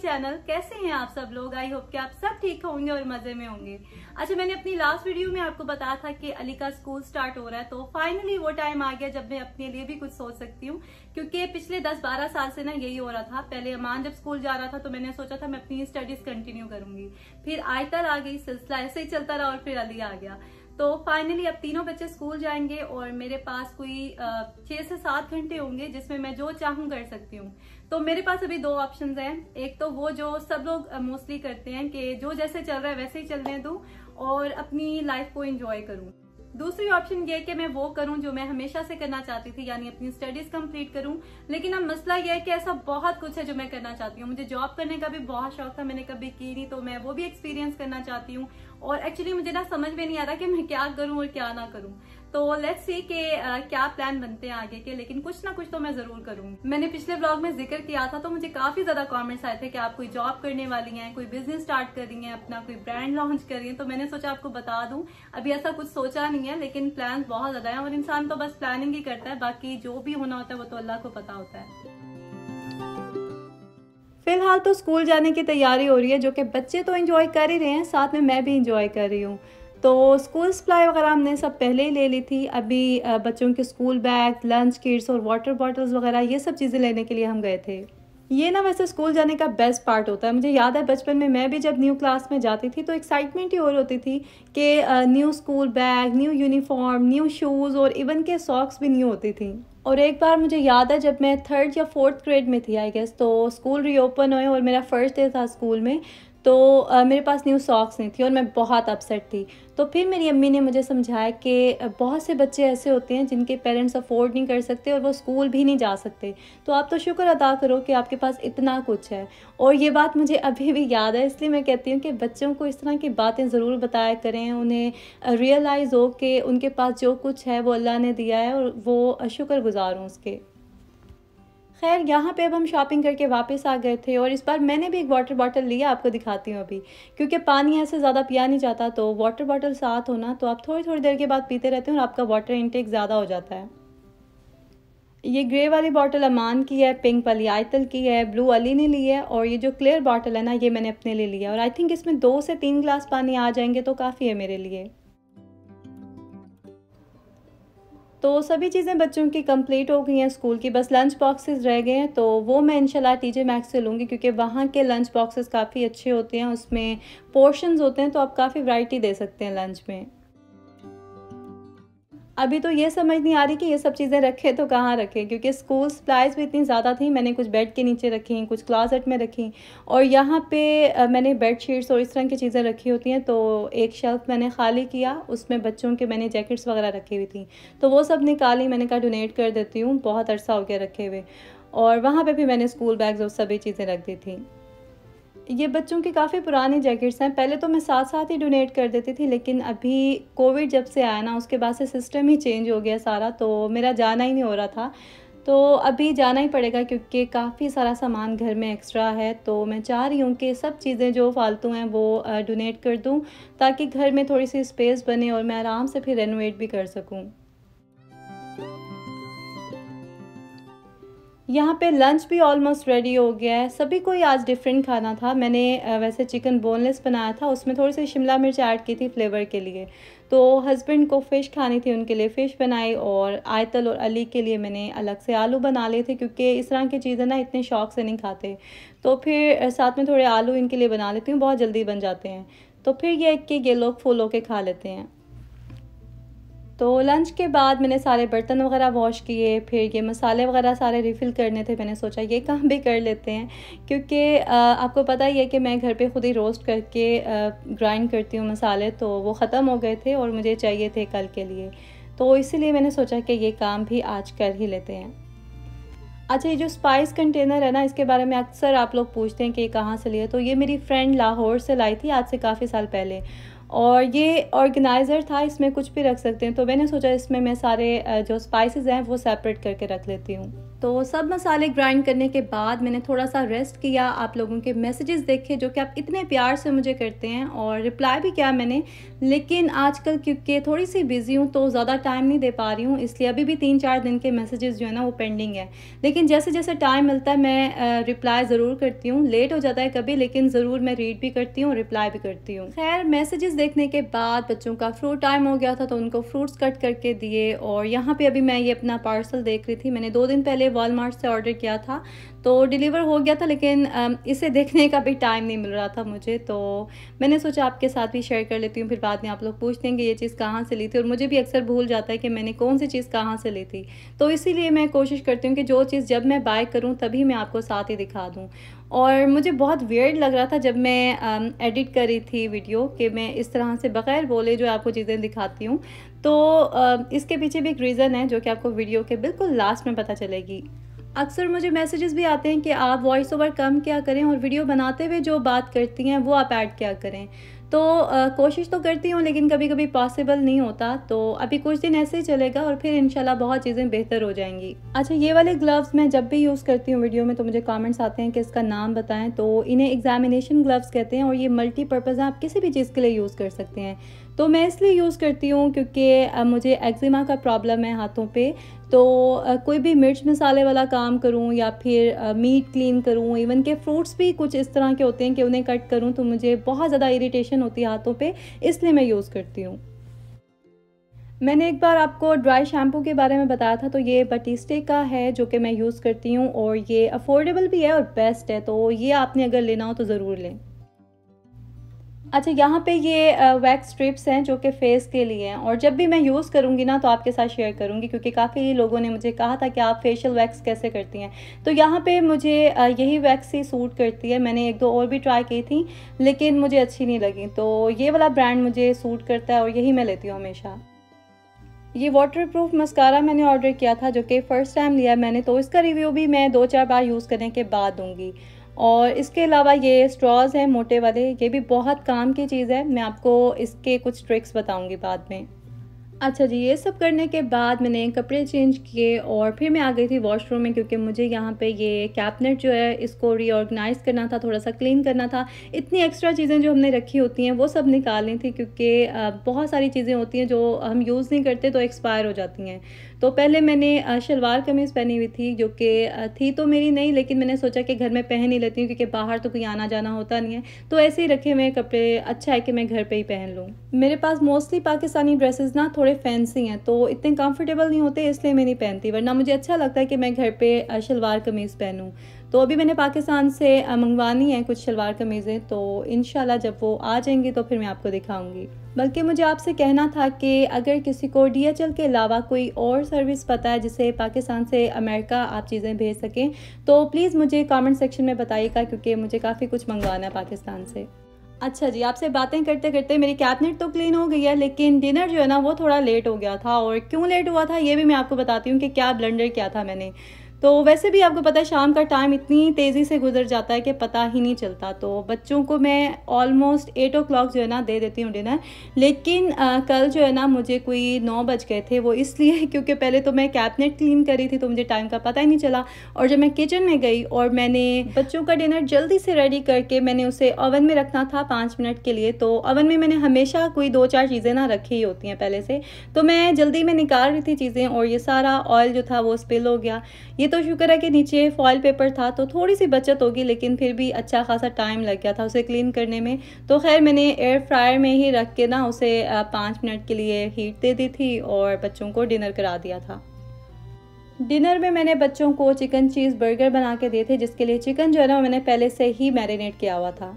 Channel कैसे हैं आप सब लोग आई होप कि आप सब ठीक होंगे और मजे में होंगे अच्छा मैंने अपनी लास्ट वीडियो में आपको बताया था कि अली का स्कूल स्टार्ट हो रहा है तो फाइनली वो टाइम आ गया जब मैं अपने लिए भी कुछ सोच सकती हूँ क्योंकि पिछले 10-12 साल से ना यही हो रहा था पहले अमान जब स्कूल जा रहा था तो मैंने सोचा था मैं अपनी स्टडीज कंटिन्यू करूंगी फिर आयतर आ गई सिलसिला ऐसे ही चलता रहा और फिर अली आ गया तो फाइनली अब तीनों बच्चे स्कूल जाएंगे और मेरे पास कोई छह से सात घंटे होंगे जिसमें मैं जो चाहूं कर सकती हूँ तो मेरे पास अभी दो ऑप्शन हैं एक तो वो जो सब लोग मोस्टली करते हैं कि जो जैसे चल रहा है वैसे ही चलने दूँ और अपनी लाइफ को एंजॉय करूँ दूसरी ऑप्शन ये है कि मैं वो करूं जो मैं हमेशा से करना चाहती थी यानी अपनी स्टडीज कंप्लीट करूं लेकिन अब मसला यह है कि ऐसा बहुत कुछ है जो मैं करना चाहती हूँ मुझे जॉब करने का भी बहुत शौक था मैंने कभी की नहीं तो मैं वो भी एक्सपीरियंस करना चाहती हूँ और एक्चुअली मुझे ना समझ में नहीं आ रहा कि मैं क्या करूं और क्या ना करूं तो लेट्स सी के क्या प्लान बनते हैं आगे के लेकिन कुछ ना कुछ तो मैं जरूर करूंगी मैंने पिछले ब्लॉग में जिक्र किया था तो मुझे काफी ज्यादा कमेंट्स आए थे कि आप कोई जॉब करने वाली हैं कोई बिजनेस स्टार्ट कर रही हैं अपना कोई ब्रांड लॉन्च कर रही हैं तो मैंने सोचा आपको बता दूं अभी ऐसा कुछ सोचा नहीं है लेकिन प्लान बहुत ज्यादा है और इंसान तो बस प्लानिंग ही करता है बाकी जो भी होना होता है वो तो अल्लाह को पता होता है फ़िलहाल तो स्कूल जाने की तैयारी हो रही है जो कि बच्चे तो इन्जॉय कर ही रहे हैं साथ में मैं भी इंजॉय कर रही हूँ तो स्कूल सप्लाई वगैरह हमने सब पहले ही ले ली थी अभी बच्चों के स्कूल बैग लंच किट्स और वाटर बॉटल्स वगैरह ये सब चीज़ें लेने के लिए हम गए थे ये ना वैसे स्कूल जाने का बेस्ट पार्ट होता है मुझे याद है बचपन में मैं भी जब न्यू क्लास में जाती थी तो एक्साइटमेंट ही और होती थी कि new school bag new uniform new shoes और इवन के सॉक्स भी न्यू होती थी और एक बार मुझे याद है जब मैं थर्ड या फोर्थ ग्रेड में थी आई गेस तो स्कूल रीओपन हुए और मेरा फर्स्ट डे था स्कूल में तो आ, मेरे पास न्यू सॉक्स नहीं थी और मैं बहुत अपसेट थी तो फिर मेरी अम्मी ने मुझे समझाया कि बहुत से बच्चे ऐसे होते हैं जिनके पेरेंट्स अफोर्ड नहीं कर सकते और वो स्कूल भी नहीं जा सकते तो आप तो शुक्र अदा करो कि आपके पास इतना कुछ है और ये बात मुझे अभी भी याद है इसलिए मैं कहती हूँ कि बच्चों को इस तरह की बातें ज़रूर बताया करें उन्हें रियलाइज़ हो कि उनके पास जो कुछ है वो अल्लाह ने दिया है और वो गुज़ार हूँ उसके खैर यहाँ पे अब हम शॉपिंग करके वापस आ गए थे और इस बार मैंने भी एक वाटर बॉटल लिया आपको दिखाती हूँ अभी क्योंकि पानी ऐसे ज़्यादा पिया नहीं जाता तो वाटर बॉटल साथ होना तो आप थोड़ी थोड़ी देर के बाद पीते रहते हैं और आपका वाटर इनटेक ज़्यादा हो जाता है ये ग्रे वाली बॉटल अमान की है पिंक वाली आयतल की है ब्लू अली ने ली है और ये जो क्लियर बॉटल है ना ये मैंने अपने लिए लिया और आई थिंक इसमें दो से तीन ग्लास पानी आ जाएंगे तो काफ़ी है मेरे लिए तो सभी चीज़ें बच्चों की कंप्लीट हो गई हैं स्कूल की बस लंच बॉक्सेस रह गए हैं तो वो मैं इंशाल्लाह टीजे मैक्स से लूँगी क्योंकि वहाँ के लंच बॉक्सेस काफ़ी अच्छे होते हैं उसमें पोर्शंस होते हैं तो आप काफ़ी वैरायटी दे सकते हैं लंच में अभी तो ये समझ नहीं आ रही कि ये सब चीज़ें रखें तो कहाँ रखें क्योंकि स्कूल सप्लाइज भी इतनी ज़्यादा थी मैंने कुछ बेड के नीचे रखी कुछ क्लासेट में रखी और यहाँ पे मैंने बेड शीट्स और इस तरह की चीज़ें रखी होती हैं तो एक शेल्फ मैंने खाली किया उसमें बच्चों के मैंने जैकेट्स वगैरह रखी हुई थी तो वो सब निकाली मैंने कहा डोनेट कर देती हूँ बहुत अरसा हो गया रखे हुए और वहाँ पर भी मैंने स्कूल बैग्स और सभी चीज़ें रख दी थी ये बच्चों की काफ़ी पुरानी जैकेट्स हैं पहले तो मैं साथ साथ ही डोनेट कर देती थी लेकिन अभी कोविड जब से आया ना उसके बाद से सिस्टम ही चेंज हो गया सारा तो मेरा जाना ही नहीं हो रहा था तो अभी जाना ही पड़ेगा क्योंकि काफ़ी सारा सामान घर में एक्स्ट्रा है तो मैं चाह रही हूँ कि सब चीज़ें जो फालतू हैं वो डोनेट कर दूँ ताकि घर में थोड़ी सी स्पेस बने और मैं आराम से फिर रेनोवेट भी कर सकूँ यहाँ पे लंच भी ऑलमोस्ट रेडी हो गया है सभी को ही आज डिफरेंट खाना था मैंने वैसे चिकन बोनलेस बनाया था उसमें थोड़ी सी शिमला मिर्च ऐड की थी फ्लेवर के लिए तो हस्बैंड को फ़िश खानी थी उनके लिए फ़िश बनाई और आयतल और अली के लिए मैंने अलग से आलू बना लिए थे क्योंकि इस तरह की चीज़ें ना इतने शौक से नहीं खाते तो फिर साथ में थोड़े आलू इनके लिए बना लेती हूँ बहुत जल्दी बन जाते हैं तो फिर यह कि ये लोग फूल के खा लेते हैं तो लंच के बाद मैंने सारे बर्तन वगैरह वॉश किए फिर ये मसाले वगैरह सारे रिफ़िल करने थे मैंने सोचा ये काम भी कर लेते हैं क्योंकि आपको पता ही है कि मैं घर पे ख़ुद ही रोस्ट करके ग्राइंड करती हूँ मसाले तो वो ख़त्म हो गए थे और मुझे चाहिए थे कल के लिए तो इसीलिए मैंने सोचा कि ये काम भी आज कर ही लेते हैं अच्छा ये जो स्पाइस कंटेनर है ना इसके बारे में अक्सर आप लोग पूछते हैं कि ये कहाँ से लिए तो ये मेरी फ्रेंड लाहौर से लाई थी आज से काफ़ी साल पहले और ये ऑर्गेनाइज़र था इसमें कुछ भी रख सकते हैं तो मैंने सोचा इसमें मैं सारे जो स्पाइसेस हैं वो सेपरेट करके रख लेती हूँ तो सब मसाले ग्राइंड करने के बाद मैंने थोड़ा सा रेस्ट किया आप लोगों के मैसेजेस देखे जो कि आप इतने प्यार से मुझे करते हैं और रिप्लाई भी किया मैंने लेकिन आजकल क्योंकि थोड़ी सी बिज़ी हूँ तो ज़्यादा टाइम नहीं दे पा रही हूँ इसलिए अभी भी तीन चार दिन के मैसेजेस जो है ना वो पेंडिंग है लेकिन जैसे जैसे टाइम मिलता है मैं रिप्लाई ज़रूर करती हूँ लेट हो जाता है कभी लेकिन ज़रूर मैं रीड भी करती हूँ रिप्लाई भी करती हूँ खैर मैसेजेस देखने के बाद बच्चों का फ्रूट टाइम हो गया था तो उनको फ्रूट्स कट करके दिए और यहाँ पर अभी मैं ये अपना पार्सल देख रही थी मैंने दो दिन पहले से वॉलमार्ट से ऑर्डर किया था तो डिलीवर हो गया था लेकिन इसे देखने का भी टाइम नहीं मिल रहा था मुझे तो मैंने सोचा आपके साथ भी शेयर कर लेती हूँ फिर बाद में आप लोग पूछ देंगे ये चीज़ कहाँ से ली थी और मुझे भी अक्सर भूल जाता है कि मैंने कौन सी चीज़ कहाँ से ली थी तो इसीलिए मैं कोशिश करती हूँ कि जो चीज़ जब मैं बाय करूँ तभी मैं आपको साथ ही दिखा दूँ और मुझे बहुत वियर्ड लग रहा था जब मैं एडिट कर रही थी वीडियो कि मैं इस तरह से बग़ैर बोले जो आपको चीज़ें दिखाती हूँ तो आ, um, इसके पीछे भी एक रीज़न है जो कि आपको वीडियो के बिल्कुल लास्ट में पता चलेगी अक्सर मुझे मैसेजेस भी आते हैं कि आप वॉइस ओवर कम क्या करें और वीडियो बनाते हुए जो बात करती हैं वो आप ऐड क्या करें तो आ, कोशिश तो करती हूँ लेकिन कभी कभी पॉसिबल नहीं होता तो अभी कुछ दिन ऐसे ही चलेगा और फिर इनशाला बहुत चीज़ें बेहतर हो जाएंगी अच्छा ये वाले ग्लव्स मैं जब भी यूज़ करती हूँ वीडियो में तो मुझे कमेंट्स आते हैं कि इसका नाम बताएं तो इन्हें एग्जामिनेशन ग्लव्स कहते हैं और ये मल्टीपर्पज़ आप किसी भी चीज़ के लिए यूज़ कर सकते हैं तो मैं इसलिए यूज़ करती हूँ क्योंकि मुझे एक्जिमा का प्रॉब्लम है हाथों पे तो कोई भी मिर्च मसाले वाला काम करूँ या फिर मीट क्लीन करूँ इवन के फ्रूट्स भी कुछ इस तरह के होते हैं कि उन्हें कट करूँ तो मुझे बहुत ज़्यादा इरीटेशन होती है हाथों पर इसलिए मैं यूज़ करती हूँ मैंने एक बार आपको ड्राई शैम्पू के बारे में बताया था तो ये बटिस्टे का है जो कि मैं यूज़ करती हूँ और ये अफोर्डेबल भी है और बेस्ट है तो ये आपने अगर लेना हो तो ज़रूर लें अच्छा यहाँ पे ये वैक्स स्ट्रिप्स हैं जो कि फेस के लिए हैं और जब भी मैं यूज़ करूँगी ना तो आपके साथ शेयर करूँगी क्योंकि काफ़ी लोगों ने मुझे कहा था कि आप फेशियल वैक्स कैसे करती हैं तो यहाँ पे मुझे यही वैक्स ही सूट करती है मैंने एक दो और भी ट्राई की थी लेकिन मुझे अच्छी नहीं लगी तो ये वाला ब्रांड मुझे सूट करता है और यही मैं लेती हूँ हमेशा ये वाटर प्रूफ मस्कारा मैंने ऑर्डर किया था जो कि फ़र्स्ट टाइम लिया मैंने तो इसका रिव्यू भी मैं दो चार बार यूज़ करने के बाद दूँगी और इसके अलावा ये स्ट्रॉज हैं मोटे वाले ये भी बहुत काम की चीज़ है मैं आपको इसके कुछ ट्रिक्स बताऊंगी बाद में अच्छा जी ये सब करने के बाद मैंने कपड़े चेंज किए और फिर मैं आ गई थी वॉशरूम में क्योंकि मुझे यहाँ पे ये कैबिनेट जो है इसको रीऑर्गेनाइज करना था थोड़ा सा क्लीन करना था इतनी एक्स्ट्रा चीज़ें जो हमने रखी होती हैं वो सब निकालनी थी क्योंकि बहुत सारी चीज़ें होती हैं जो हम यूज़ नहीं करते तो एक्सपायर हो जाती हैं तो पहले मैंने शलवार कमीज़ पहनी हुई थी जो कि थी तो मेरी नहीं लेकिन मैंने सोचा कि घर में पहन ही लेती हूँ क्योंकि बाहर तो कोई आना जाना होता नहीं है तो ऐसे ही रखे हुए कपड़े अच्छा है कि मैं घर पर ही पहन लूँ मेरे पास मोस्टली पाकिस्तानी ड्रेसेस ना थोड़े फैंसी हैं तो इतने कंफर्टेबल नहीं होते इसलिए मैं नहीं पहनती वरना मुझे अच्छा लगता है कि मैं घर पर शलवार कमीज़ पहनूँ तो अभी मैंने पाकिस्तान से मंगवानी है कुछ शलवार कमीज़ें तो इन जब वो आ जाएंगी तो फिर मैं आपको दिखाऊँगी बल्कि मुझे आपसे कहना था कि अगर किसी को डी एच एल के अलावा कोई और सर्विस पता है जिसे पाकिस्तान से अमेरिका आप चीज़ें भेज सकें तो प्लीज़ मुझे कमेंट सेक्शन में बताइएगा क्योंकि मुझे काफ़ी कुछ मंगवाना है पाकिस्तान से अच्छा जी आपसे बातें करते करते मेरी कैबिनेट तो क्लीन हो गई है लेकिन डिनर जो है ना वो थोड़ा लेट हो गया था और क्यों लेट हुआ था ये भी मैं आपको बताती हूँ कि क्या ब्लेंडर किया था मैंने तो वैसे भी आपको पता है शाम का टाइम इतनी तेज़ी से गुजर जाता है कि पता ही नहीं चलता तो बच्चों को मैं ऑलमोस्ट एट ओ क्लाक जो है ना दे देती हूँ डिनर लेकिन आ, कल जो है ना मुझे कोई नौ बज गए थे वो इसलिए क्योंकि पहले तो मैं कैबिनेट क्लीन कर रही थी तो मुझे टाइम का पता ही नहीं चला और जब मैं किचन में गई और मैंने बच्चों का डिनर जल्दी से रेडी करके मैंने उसे ओवन में रखना था पाँच मिनट के लिए तो ओवन में मैंने हमेशा कोई दो चार चीज़ें ना रखी ही होती हैं पहले से तो मैं जल्दी में निकाल रही थी चीज़ें और ये सारा ऑयल जो था वो स्पिल हो गया ये ये तो शुक्र है कि नीचे फॉयल पेपर था तो थोड़ी सी बचत होगी लेकिन फिर भी अच्छा खासा टाइम लग गया था उसे क्लीन करने में तो खैर मैंने एयर फ्रायर में ही रख के ना उसे पाँच मिनट के लिए हीट दे दी थी और बच्चों को डिनर करा दिया था डिनर में मैंने बच्चों को चिकन चीज़ बर्गर बना के दिए थे जिसके लिए चिकन जो है ना मैंने पहले से ही मैरिनेट किया हुआ था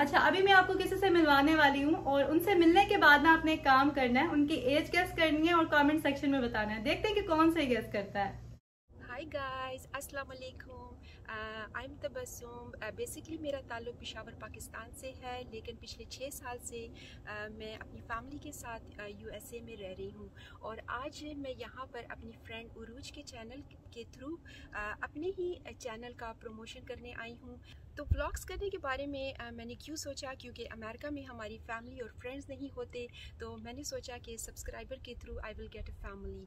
अच्छा अभी मैं आपको किसी से मिलवाने वाली हूँ और उनसे मिलने के बाद ना आपने एक काम करना है उनकी एज गेस करनी है और कमेंट सेक्शन में बताना है देखते हैं कि कौन सा गेस करता है हाय गाइस अस्सलाम वालेकुम आई एम तबसुम बेसिकली मेरा ताल्लुक पिशावर पाकिस्तान से है लेकिन पिछले छः साल से uh, मैं अपनी फैमिली के साथ यूएसए uh, में रह रही हूँ और आज मैं यहाँ पर अपनी फ्रेंड उरूज के चैनल के थ्रू uh, अपने ही चैनल का प्रमोशन करने आई हूँ तो व्लॉग्स करने के बारे में आ, मैंने क्यों सोचा क्योंकि अमेरिका में हमारी फैमिली और फ्रेंड्स नहीं होते तो मैंने सोचा कि सब्सक्राइबर के through I will get a family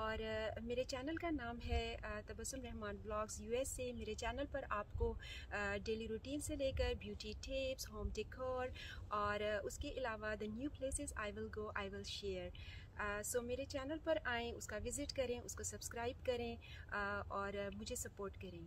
और आ, मेरे चैनल का नाम है तबसम रहमान ब्लॉग्स यू मेरे चैनल पर आपको डेली रूटीन से लेकर ब्यूटी टिप्स होम डेकोर और उसके अलावा the new places I will go I will share so मेरे चैनल पर आएँ उसका विज़िट करें उसको सब्सक्राइब करें uh, और मुझे सपोर्ट करें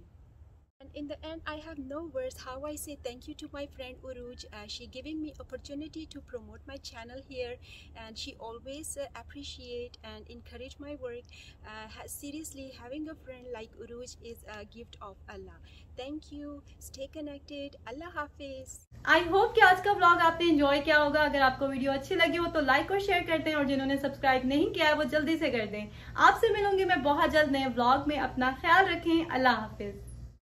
And in the end, I have no words how I say thank you to my friend Uruj. Uh, she giving me opportunity to promote my channel here and she always uh, appreciate and encourage my work. Uh, seriously, having a friend like Uruj is a gift of Allah. Thank you. Stay connected. Allah Hafiz. I hope कि आज का vlog आपने enjoy किया होगा अगर आपको video अच्छी लगी हो तो लाइक और शेयर कर दें और जिन्होंने सब्सक्राइब नहीं किया है वो जल्दी से कर दें आपसे मिलूंगी मैं बहुत जल्द नए व्लॉग में अपना ख्याल रखें अल्लाह हाफिज़